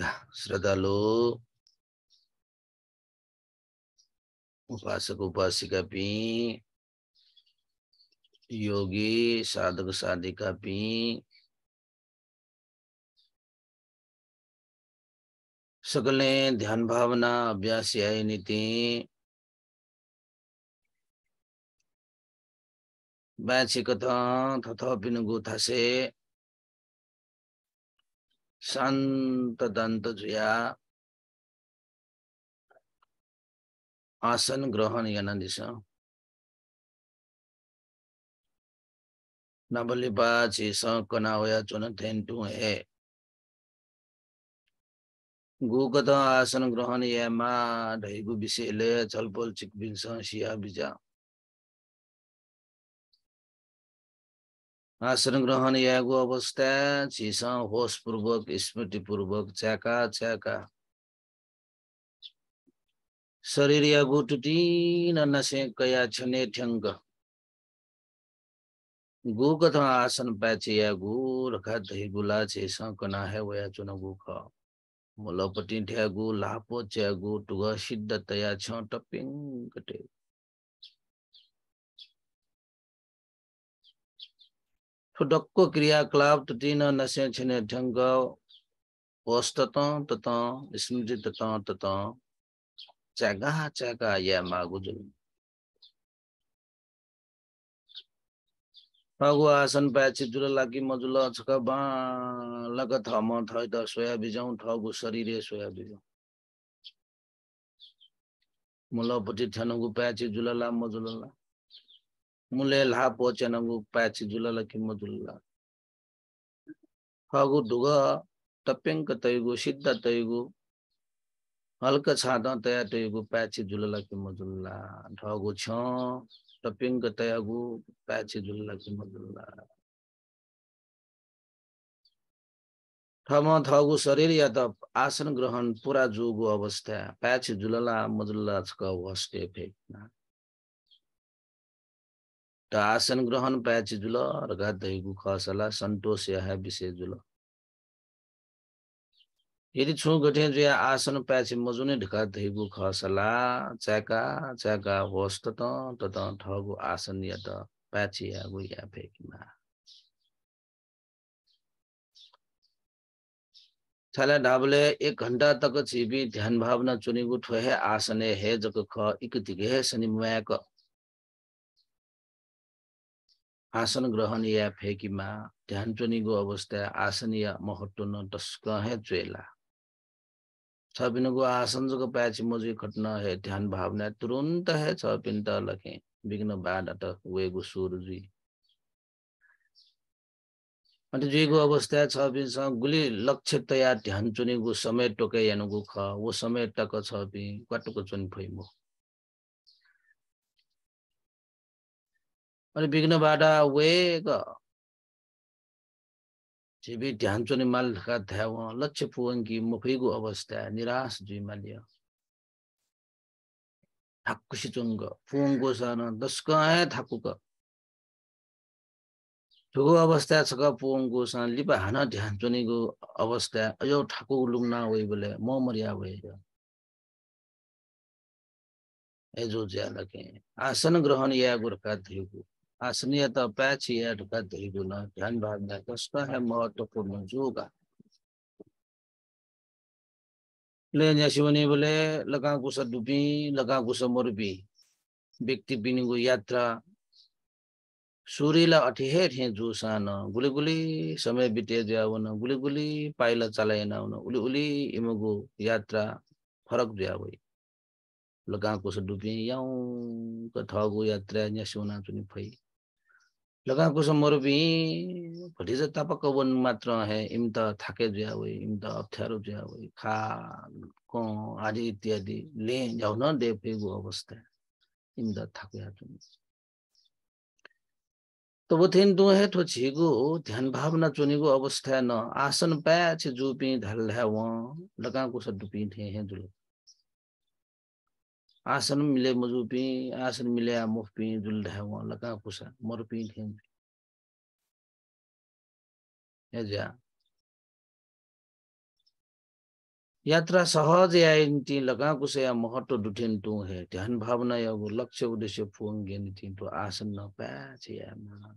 श्रद्धालु उपासक उपासिका भी योगी साधक साधिका भी सकले ध्यान भावना अभ्यास आय नीति बाछी कथ थथपिन गुथा से संत दंत जया आसन ग्रहण याना दिशा नबलिपा चेस कनावया चुन थेन्टु हे गुगत आसन ग्रहण यमा ढैगु विषयले छलफल चिकबिन्छ सिया बिजा आसन ग्रहण यागो अवस्था चिसा स्मृति पूर्वक छ्याका छ्याका शरीर यागो टुटिन नसे कया छने ठ्याङ्ग गु कथा आसन पाचे या गु रखा दही गुला छेसा कना है वया चुन गु ख मुलपटी ठ्यागु लापो च्यागु टुग सिद्ध तया छ टपिङ टेग ठुटक्क क्रियाकलाप तटीन नशे छिने ढंग वस्तत तत स्मृति तत तत च्यागा च्यागा या मागुजुल फगु आसन प्याची जुल लागि मजुल छक बा लग थ म थ द सोया बिजाउ ठगु शरीरे सोया बिजाउ मुलपट्टि ठ्यानुगु प्याची जुलला ला ములేల్హా పోచనము ప్యాచి జులల కిమ్మ జుల్ల ಹಾಗೂ ದುಗ ತಪ್ಪೆಂಕ ತೈಗು ಸಿದ್ಧ ತೈಗು ಹಲ್ಕ ಛಾದ ತಯ ತೈಗು ಜುಲಲ ಛ ತಪ್ಪೆಂಕ ತಯಗು ಜುಲಲ थगु शरीर या त आसन ग्रहण पुरा जोगु अवस्था प्याच जुलला मजुल्ला छ ग्रहण जुल గ్రహణ ప్యాచేజీలో दहीको खसला सन्तोष సంతోష विषय जुल यदि छु गठे जो आसन प्याचे मजुने ढका धैगु खसला च्याका च्याका होस् त त त ठगु आसन या त प्याचे यागु या फेकिमा छाला ढाबले एक घन्टा तक छिबी ध्यान भावना चुनिगु ठोहे आसने हे जक ख इक दिगे शनि मयाक आसन ग्रहण या फेकीमा ध्यानचोनीको अवस्था आसन या महत्त्व टस्कहे चुएला छपिनको आसन जो प्याची मोजी खट्न हे ध्यान भावना तुरुन्त हे छपिन त लखे विघ्न बाढ वेगु सुरजी जुई अनि जुईको अवस्था पिनसँग गुली लक्ष्य तयार ध्यान चुनीको समय टोके हेर्नुको ख ऊ समय टक पिन क्वाटुको चुन फैमो अनि विघ्न बाधा वेग जीवी ध्यानचोने मालका ध्याव लक्ष्य पुवङ्गी मुखैको अवस्था निराश जुइमाल्य ठाकुसी चुङ्ग पुवङ्गो सान दस्कए थाकुक ठुको अवस्था छ पुवङ्गो सान लिपा हान ध्यान चोनेको अवस्था अयो ठाकु लुङ्ना होइ बोले म मरिया होइ एजो के आसन ग्रहण या गोर्खा ध्रुव ही है रुका दही गुना ध्यान भावना कस्ता है महत्वपूर्ण जोगा ले न्यासिवनी बोले लगा कुछ डुबी लगा कुछ भी व्यक्ति बिनीको यात्रा सूर्यलाई अठेहेर हैं जो सानो गुलीगुली समय बिते दुया हुन गुलीगुली पाइला चलाएन हुन उली उली इमोगो यात्रा फरक दिया भयो लगाएको छ डुबी याँ कठागो यात्रा न्यासिउना चुनि फै लगावको समरोपी भटिजा तापक वन मात्र है इम त थाके जावे इम त अप्ठ्यारो जावे खा को आदि इत्यादि ले जाउ न दे पेगु अवस्था इम त थाके हातु तो वो थिन दु तो है तो छिगु ध्यान भावना चुनिगु अवस्था न आसन पाया छ जुपी धल है व लगाको सदुपी थे हैं जुलुक आसन मिले मजूपी आसन मिले आ मुख पी जुल लगा कुसा मोर पी ठेम यात्रा सहज या इंती लगा कुसे या महत्व तो दुठिन तू है ध्यान भावना या वो लक्ष्य उद्देश्य फोन गेन ती तो आसन न पैच या मा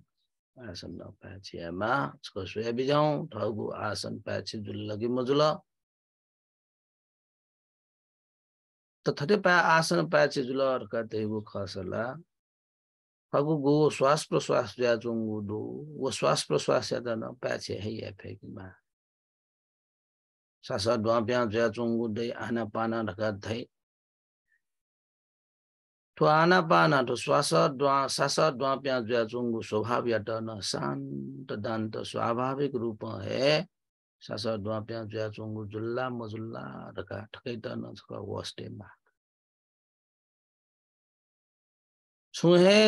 आसन न पैच या मा उसको सोया भी जाऊं ठागु आसन पैच जुल लगी मजुला तथते पाया आसन पाया चिजुला अर्का तेगु खसला फागु गो श्वास प्रश्वास जा चुंगु दो वो श्वास प्रश्वास या दन पैचे है ये फेंकी मा सासा द्वा प्यां चुंगु दे आना पाना रखा धै तो आना पाना तो श्वास द्वा सासा द्वा प्यां जा चुंगु स्वभाव या दन शांत दांत स्वाभाविक रूप है सुहे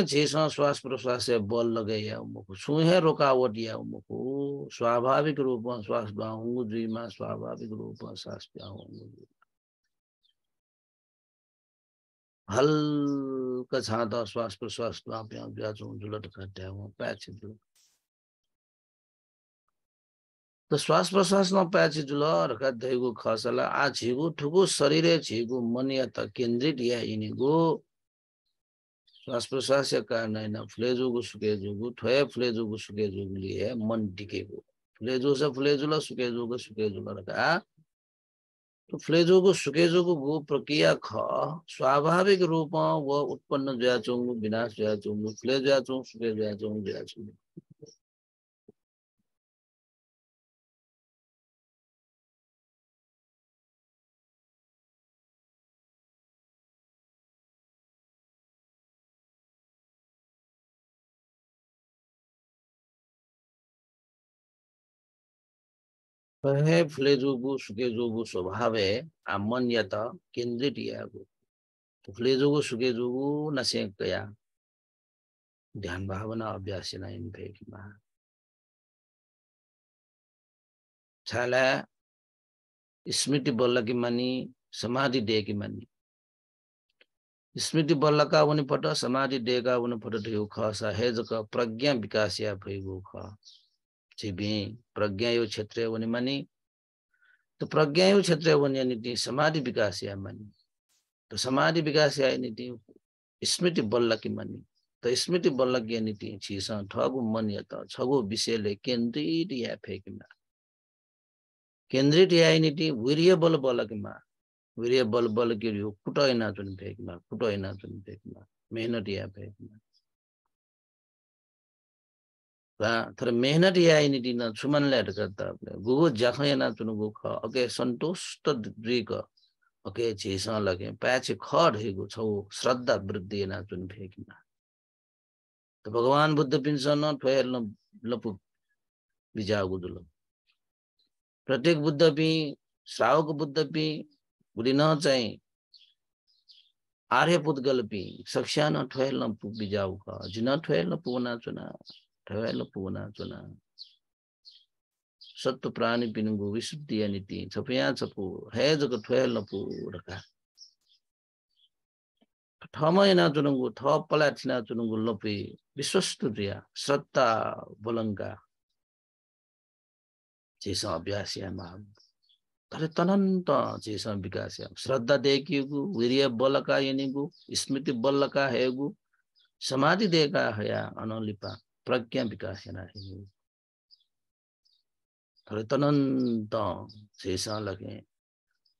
झीसों श्वास प्रश्वास से बल लगे या उमुखु सुहे रोकावट या उमुखु स्वाभाविक रूप में श्वास बाहूंगु स्वाभाविक रूप में श्वास बाहूंगु हल्का छाता श्वास प्रश्वास द्वाप्या जुलट करते हैं पैच जुलट તો શ્વાસ પ્રશ્વાસનો પાયા છે જુલો રખા ધૈગુ ખસલા આ જીગુ ઠુગુ શરીરે જીગુ મન યત કેન્દ્રિત या ઇનિગુ श्वास प्रश्वास का है ना फ्लेजु गु सुके जुगु थोए फ्लेजु गु सुके को लिए मन टिके को फ्लेजो से फ्लेजो सुके सुकेजो सुके सुकेजो ला रखा तो फ्लेजु को सुके को गु प्रक्रिया ख स्वाभाविक रूप वह उत्पन्न जया चोंगु विनाश जया चोंगु फ्लेज जया चोंग सुकेज जया चोंग जया चोंगु जोगु फ्लेजोगु जोगु स्वभावे आमन्यत फुले जोगु फ्लेजोगु जोगु नसे कया ध्यान भावना न इन भेकिमा. छाला स्मृति बल्लकी मनि समाधि देके मनी स्मृति बल्लका उनीपट समाधि देका उनीपट ढेउ ख खसा हेज क प्रज्ञा विकास या भइगो ख प्रज्ञा प्रज्ञायो क्षेत्र वनिमनि तो प्रज्ञायो क्षेत्र नीति समाधि विकास या मनी तो समाधि विकास या नीति स्मृति बल्ल कि मनी तो स्मृति बल्ल कि नीति छीस ठगु मन या त छगु विषयले केन्द्रित या फेकिमा केन्द्रित या नीति वीर्य बल बल मा वीर्य बल बल के कुटोय नाचुन फेकिमा कुटोय जुन फेकिमा मेहनत या फेकिमा तर मेहनत यायनी दिना सुमनल्याट करता गुगो जाख येना तुन गुख अके संतोष्ट द्विक ओके चेसा लगे पाछ खड हेगु छौ श्रद्धा वृद्धि येना तुन फेकिना त भगवान बुद्ध ठेल ठोयल लपु बिजा गुदुल प्रत्येक बुद्ध पि श्रावक बुद्ध पि बुढी न चाहि आर्य पुद्गल पि ठेल न ठोयल न बिजाउ ख जिन ठोयल न पुना चुना ठगायला चुना सत्व प्राणी बिनगु विशुद्धि अनि छप छपया छपु है जग ठयल नपु रका ठमय ना चुनगु थ पला थिना चुनगु लपे विश्वस्त दिया श्रद्धा बलंगा जेसँग अभ्यास या तर तनन्त जेसँग विकास या श्रद्धा देखिएको वीर्य बलका यनिगु स्मृति बलका हेगु समाधि देका हया अनलिपा प्रज्ञा विकासेन ತನಂತ ಶೇಷಾಲಕ್ಕೆ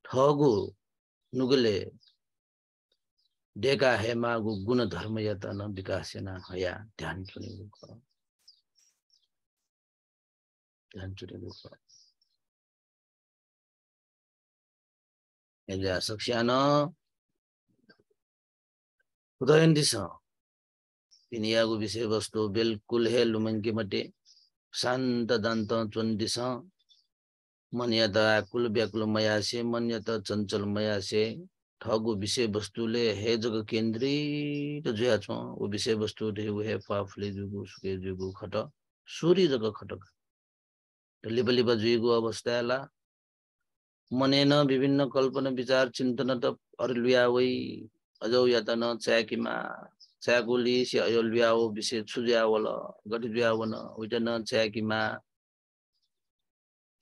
ಠಗು ನುಗಲೆ डेका हेमागु गुण धर्म यतन विकासेना हया ध्यान चुने ध्यान चुने दुख यसले आसक्ष्यान दिस पिनियाको विषयवस्तु बिल्कुल हे लुमङ्की मटे शान्त दन्त चुन्डिस त आकुल व्याकुल मयासे त चञ्चल मयासे ठगु विषयवस्तुले हे जग केन्द्रित जुया छ ऊ विषयवस्तु हे पाफले जुगु सुके जुगु खट सूर्य जग खटक लिप जुगु अवस्था अवस्थाला मनेन विभिन्न कल्पना विचार चिन्तन त अरू लुया वै अझौ या त न च्याकिमा छ्यागोली सिल बिहा हो विशेष छुज्या होल गठित बिहा होन छ्याकीमा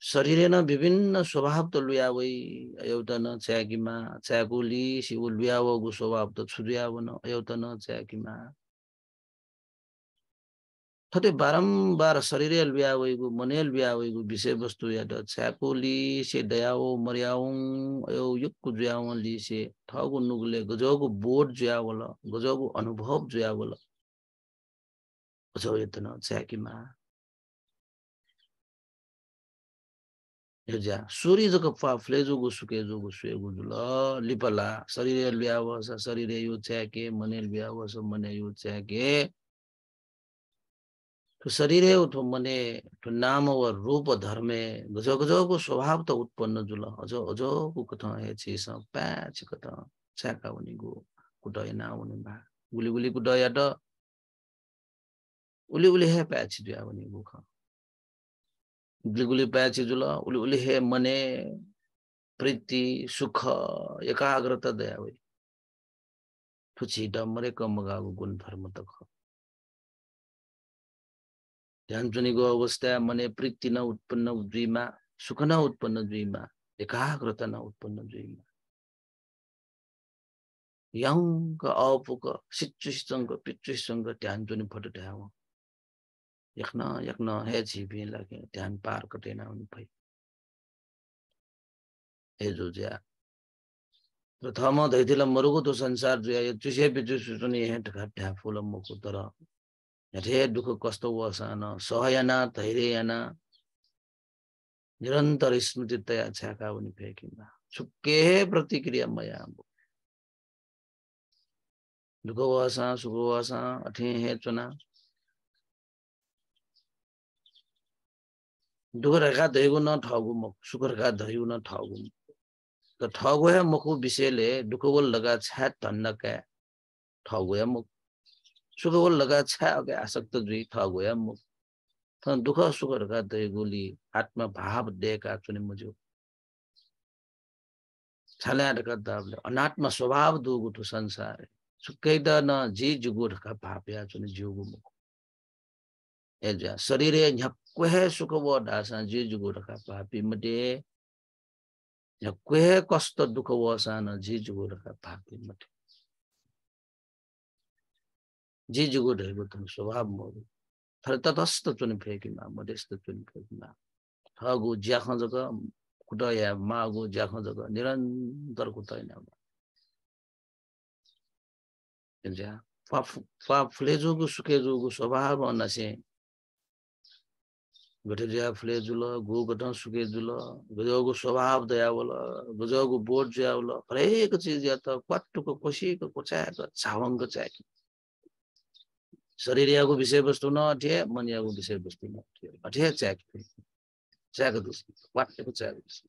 शरीर न विभिन्न स्वभाव त लुया वै एउटा न छ्याकीमा छ्याकोली सिउल बिहा स्वभाव त छुज्या होन एउटा न छ्याकीमा थते बारम्बार शरीरे अल्ब्यावैगु मने अल्ब्यावैगु विषयवस्तु या छ्याको लिसे दयाओ मर्याउङ यो युक्कु जुयाउ लिसे ठगु नुगले गजगु बोट जुयावल गजगु अनुभव जुयावल गजौ यतन छ्याकीमा योजा सूर्य जो कप्पा फ्लेजुगु सुकेजुगु सुएगु ल लिपला शरीर अल्ब्यावस शरीर यो छ्याके मने अल्ब्यावस मने यो छ्याके शरीरे मने नाम व रूप धर्मे गजो को स्वभाव त उत्पन्न जुल अझो अझोको कथ हेचिस प्याच कथ छ्याका हुने गो कुटय नआउने बा गुली गुली कुटया त उली उली हे प्याच दुया हुने गुख गुली गुली प्याच जुल उली उली हे मने प्रीति सुख एकाग्रता दया हुई ठुची डमरे कमगाको गुण धर्म त ख ध्यानचुनिको अवस्था मने प्रीति न उत्पन्न दुईमा सुख न उत्पन्न दुईमा एकाग्रता न उत्पन्न दुईमा यङ्क अपुक सिचुसँग पिचुसँग ध्यानचुनि फोटो ढ्याउ यख्न यख्न हे झिपे लागे ध्यान पार कटेन हुनु भई हे जुज्या प्रथम धैथिल मरुको त्यो संसार जुया चुसे पिचुसुनी हेट ढ्या फुल मुखु तर यथे दुःख कस्तो वसान सहयना धैर्यना निरन्तर स्मृति तया छ्याका पनि फ्याँकिँदा सुके प्रतिक्रिया मया दुःख वसा सुख वसा अठे हे चुना दुःख रेखा धैगु न ठगु मुख सुख रेखा धैगु न ठगु त ठगु है मुखु विषयले दुःख लगा छ्या धन्न क्या ठगु है मुख सुखको लगाछा आसक्त जुई थ गोया मुख थ दुःख सुख रखा दे गोली आत्मा भाव देका चुने मुझो छाल्या रखा दाबले अनात्मा स्वभाव दुगु तो संसार सुकै द न जी जुगु रखा या चुने जीवगु मुख एजा शरीर झक्को है सुख व दासा जी जुगु रखा भापी मटे झक्को है कष्ट दुःख वो साना जी जुगु रखा भापी मटे जे जुगो ढेरको तुम स्वभाव मोरो थरे चुन फेकि न म दस्त चुन फेकि न थगु ज्याख कुट या मागु ज्याख जक निरन्तर कुटै न हो जिया फ स्वभाव अनसे गठे ज्या फले जुल गु गट स्वभाव दया बोल गजोगु बोट ज्या बोल हरेक चीज या त पट्टुको कोसीको कोचाको छावंग चाहि शरीर यहाँको विषयवस्तु नअठे मन यागो विषयवस्तू नअठे अठे च्याक ठ्याक वाटेको च्याक दुसी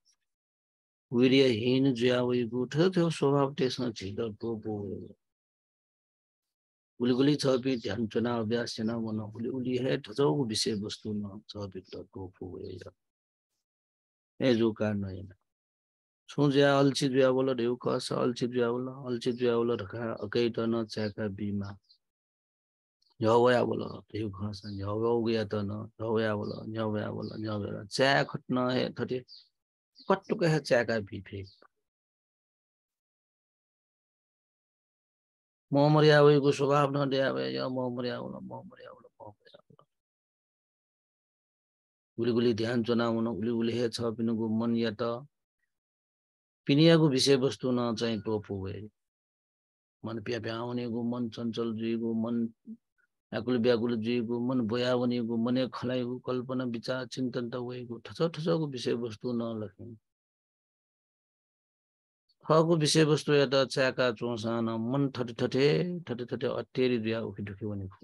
वीर्यहीन ज्यावई गुठ त्यो स्वभाव त्यसमा झिटको बोल उलिगुली छपी ध्यान चुनाव अभ्यास चुनाव गर्न उली उली हे ठचाउको विषयवस्तुमा छपिटको पुगेर ए जो कारण होइन सोझ्या अल्छी जुवा बोल ढेउ कस अल्छी जुवा बोल अल्छी जुवा ज्यावल ढका त न च्याका बिमा झौया बोल ढेउ खस झौया उग्या त न झौया बोल झौया बोल झौया च्या खट्न हे थटे কতটুকু হচ্ছে একার বিপরীত মোহামরিয়া ওই গুসুভাবনা দেয়া হয়ে যাও মোহামরিয়া হলো মোহামরিয়া হলো মোহামরিয়া হলো गुलिगुली ध्यान चुनाउन उलिगुली हे छ पिनुको मन या त पिनियाको विषयवस्तु न चाहिँ टोपो भए मन प्या आउनेको मन चञ्चल जुइको मन आकुल व्याकुल जीवको मन बनिएको मन खलाइको कल्पना विचार चिन्तन त भएको ठस ठसको विषयवस्तु नलखे ठको विषयवस्तु या त च्याका चोसान मन ठटे ठटे ठटे ठटे अटेरी दुया उखी ढुकी भनेको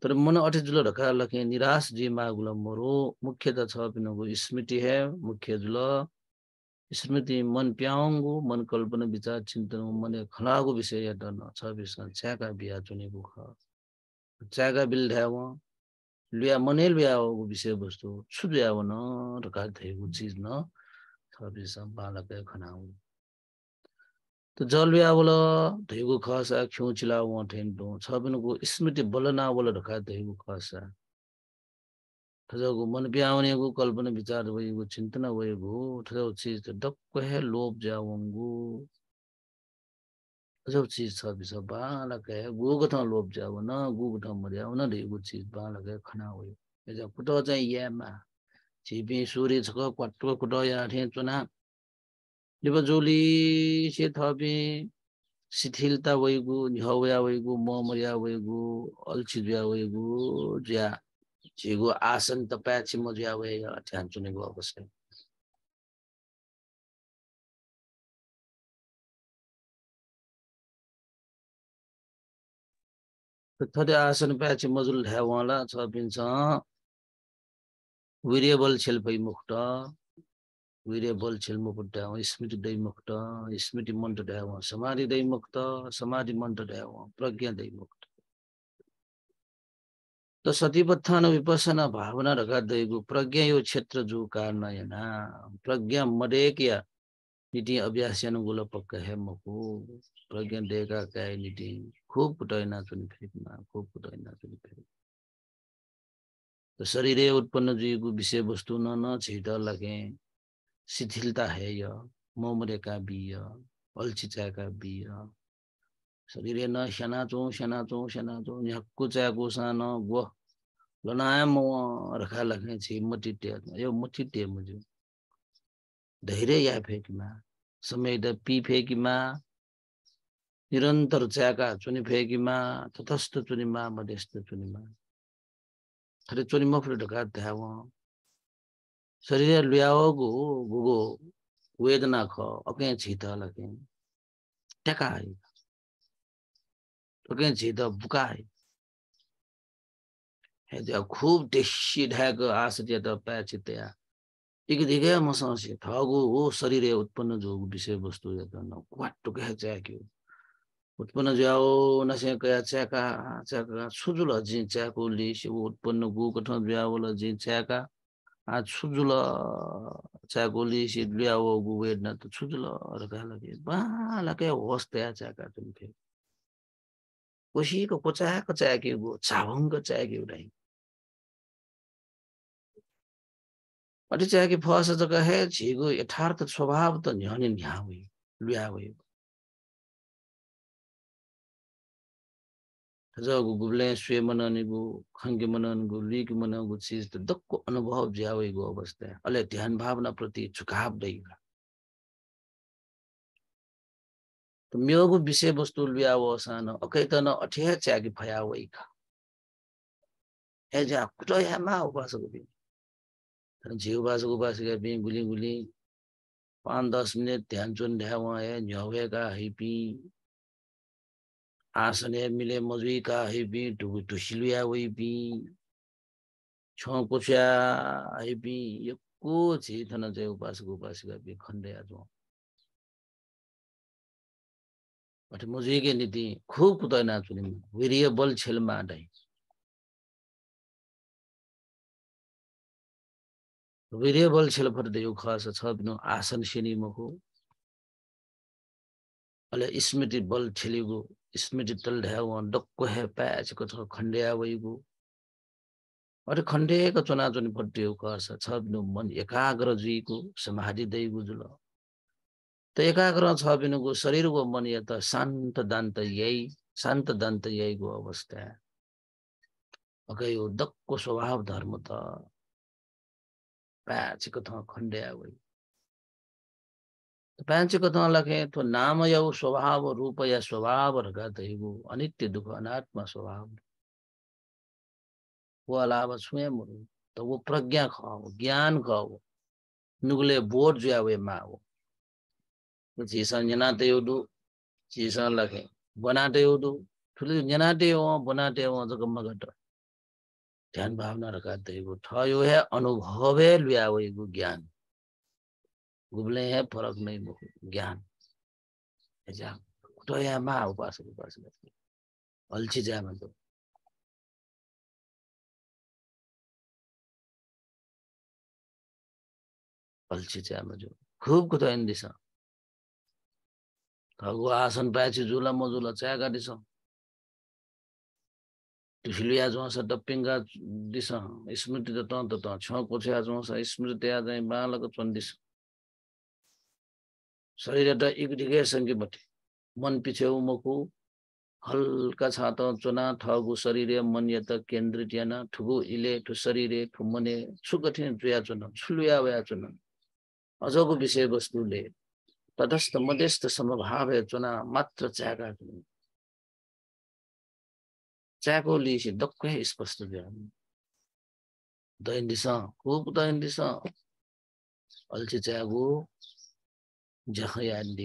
तर मन जुल ढका लखे निराश जी मागुल मरो मुख्य त छ पिनको स्मृति हे मुख्य जुल स्मृति मन प्याङ्गो मन कल्पना विचार चिन्तन मन खनाको विषय या छ विषय च्याका बिहा चुनेको ख च्याका बिल ध्याव लुया मन लुयाको विषयवस्तु छुद्याव न र काटेको चिज न छ विषय बालक खनाउ त जल व्यावल धैगो खसा खिउ चिलाउ ठेन छ बिनको स्मृति बलनावल ढका धैगो खसा ठजगु मन प्याउनेको कल्पना विचार भएको चिन्तना भएको ठजौ चीज त डक्क हे लोभ जावंगु ठजौ चीज छ बिस बालक हे गुगु थ लोभ जाव न गुगु थ मर्या न देगु चीज बालक हे खना वय एज कुट चाहिँ यामा छिपी सूर्य छ क्वाट्टो कुट या ठे चुना लिब जोली से थपे शिथिलता वयगु झवया वयगु म मर्या वयगु अल्छी ज्या ज्या chegou आसन ação da म chimo já ध्यान a आसन पे मजुल है वाला छ पिन्छ वेरिएबल छेल पै मुक्त वेरिएबल छेल आ स्मृति दै मुक्त स्मृति मन्त्र दै समाधि दै मुक्त समाधि मन्त्र दै प्रज्ञा दै मुक्त त सतीपत्थान विपसना भावना दैगु प्रज्ञा यो क्षेत्र जु कारण कारणयना प्रज्ञा मदेक या निति अभ्यास अनुगुल पक्क हे मकु प्रज्ञा देका काय निति खूब पुटैना चुन फेकमा खूब पुटैना चुन फेक त शरीरे उत्पन्न जुइगु विषय वस्तु न न छिट लगे शिथिलता है य मोमरेका बिय अल्छिचाका बिय शरीर न शनाचो शनाचो शनाचो झक्कु च्याको सानो गो लनाया म रखा लग्ने छि मटिटे यो मटिटे मुजु धैर्य या फेकमा समय द पी फेकमा निरन्तर च्याका चुनि फेकीमा तथस्थ चुनिमा मध्यस्थ चुनिमा थरे चुनि मफ्र ढका ध्याव शरीर लुयाओ गो गुगो वेदना ख अके छिता लगे ट्याका Tokenji मसँग ठगु हो शरीर उत्पन्न जो विषयवस्तु क्या च्याक्यो उत्पन्न ज्याओ नसे कया च्याका च्याका सुजुल च्याको लिस उत्पन्न गु कठ ज्याओल जी च्याका आ सुजुल च्याको लिस ल्याओ गु न त सुजुल बाला के होस् त्या च्याका कोसीको कोचा कोचा के गो छाभङ कोचा के उडाइ फस जग हे झिगो यथार्थ स्वभाव त न्यानि न्या हुई लुया भयो जग गुब्ले स्वे मनन गु खंगे मनन गु लीक मनन गु चीज त दक्को अनुभव ज्यावै गु अवस्था अले ध्यान भावना प्रति झुकाव दैला मेगु विषयवस्तु ल्याउसान अकै त न अठे च्यागी भया वइ ख एजा कुटो यामा उपास गदि त बि गुली गुली पान दस मिनेट ध्यान जुन ध्या वहा ए न्ह्यावे का हिपी आसने मिले मजुई का हिपी दु दु सिलुया वइ बि छ पुछ्या हिपी यकु जी थन जे उपास गुपास बि खण्डया जों వాటి नीति खूब ఖూబ్ కుదైనా वेरिएबल వేరియబుల్ ఛెల్మా డై वेरिएबल फर देउ खास छ बिनु आसन सेनी मको अले स्मृति बल छेलिगु स्मृति तल ढ्याउ डक्को हे प्याच को छ वइगु अरे खण्डेको चुना चुनी फट देव छ बिनु मन एकाग्र जुइगु समाधि दैगु जुल त एकाग्र छ बिनुको शरीरको मन त शान्त दान्त यही शान्त दान्त यहीको अवस्था अघै यो दक्को स्वभाव धर्म त पाचेको थ खण्ड्या वै पाचेको थ लखे नाम यौ स्वभाव रूप या स्वभाव रगत हिगो अनित्य दुःख अनात्मा स्वभाव वो अलावा स्वयं त वो प्रज्ञा खाओ ज्ञान खाओ नुगले बोर जो मा हो ध्यान भावना रखाते एगो है अनुभव है ज्ञान गुबले है फरक नहीं ज्ञान तो यह माँ उपास उपास अलछी जाए मैं तो अलछी जाए मैं जो खूब कुछ इन दिशा घरको आसन पाएपछि झुला मजुला च्या गाडिस ढिसिलो याद आउँछ डपिङ्गा दिस स्मृति त तँ त त छको छ याद आउँछ स्मृति याद चाहिँ बालको चन्दिस शरीर त इकडिकै सङ्गीपट्टि मन पिछेउ मकु हल्का छ त चुना ठगु शरीर मन यत केन्द्रित यान ठुगु इले ठु शरीर ठु मने छुकठिन चुया चुन छुलुया वया चुन अझको विषयवस्तुले तदस्थ मध्यस्थ समभाव चुना मात्र च्याका च्याको लिसी दक्कै स्पष्ट दैन्दिस खुब दैन्दिस अल्छी च्यागो जहाँ याद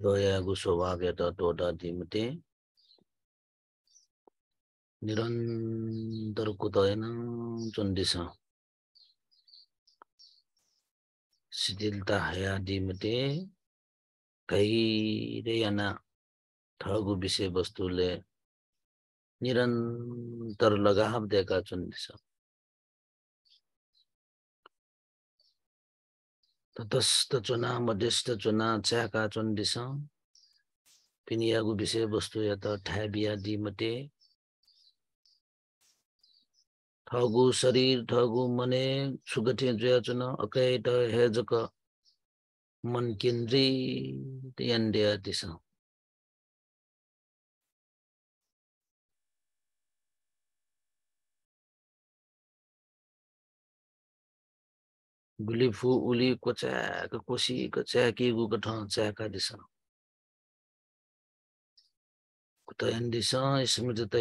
दोया गुसोभाग्य तत्वता तिमते निरन्तर कुतयन चुन्डिस शिथिलता हया दिमते धैर्यना ठगु विषयवस्तुले निरन्तर लगाव दिएका चुन्डिस मध्यस्थ चुना च्याका चण्डिस पिनियाको विषयवस्तु यत दि दिमते ठगु शरीर ठगु मने सुगठे अकै अकैट हेजक मन केन्द्री यन्ड्या दिस गुलिफु उली कोच्याक कोसी कोच्याके गुको ठाउँ च्याका दिस त दिशा दिस स्मृत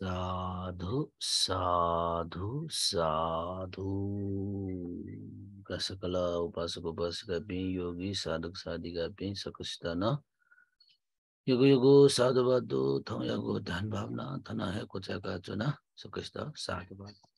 साधु साधु साधु का सकल उपासक उपासिका योगी साधक साधिका पे सकसिता न युग युगो साधुवादो थौ भावना थना है कोचाका चुना सकस्ता साधुवाद